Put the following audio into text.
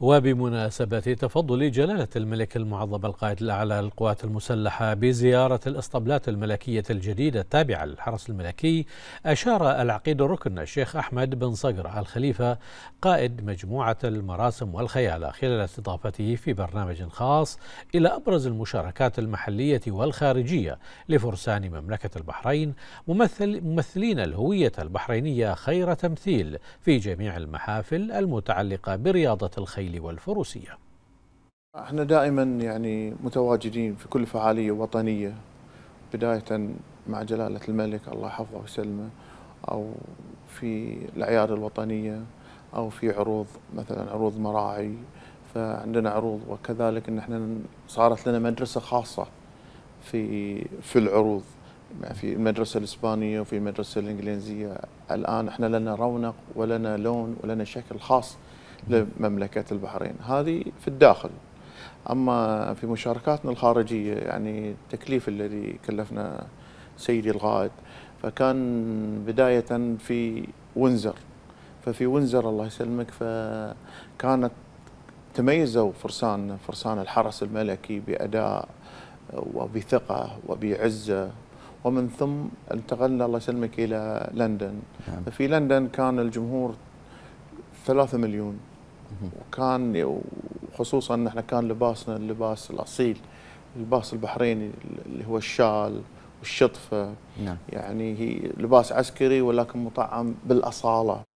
وبمناسبة تفضل جلالة الملك المعظم القائد الأعلى للقوات المسلحة بزيارة الإسطبلات الملكية الجديدة التابعة للحرس الملكي أشار العقيد الركن الشيخ أحمد بن صقر الخليفة قائد مجموعة المراسم والخيالة خلال استضافته في برنامج خاص إلى أبرز المشاركات المحلية والخارجية لفرسان مملكة البحرين ممثل ممثلين الهوية البحرينية خير تمثيل في جميع المحافل المتعلقة برياضة الخيل الإسرائيل والفروسية احنا دائما يعني متواجدين في كل فعالية وطنية بداية مع جلالة الملك الله يحفظه ويسلمه أو في الأعياد الوطنية أو في عروض مثلا عروض مراعي فعندنا عروض وكذلك ان احنا صارت لنا مدرسه خاصه في في العروض يعني في المدرسه الاسبانيه وفي المدرسه الانجليزيه الان احنا لنا رونق ولنا لون ولنا شكل خاص لمملكه البحرين هذه في الداخل اما في مشاركاتنا الخارجيه يعني التكليف الذي كلفنا سيدي الغائد فكان بدايه في ونزر ففي ونزر الله يسلمك فكانت تميزوا فرسان فرسان الحرس الملكي باداء وبثقه وبعزه ومن ثم انتقلنا الله يسلمك الى لندن نعم. ففي لندن كان الجمهور ثلاثة مليون وكان وخصوصا ان احنا كان لباسنا اللباس الاصيل اللباس البحريني اللي هو الشال والشطفه نعم. يعني هي لباس عسكري ولكن مطعم بالاصاله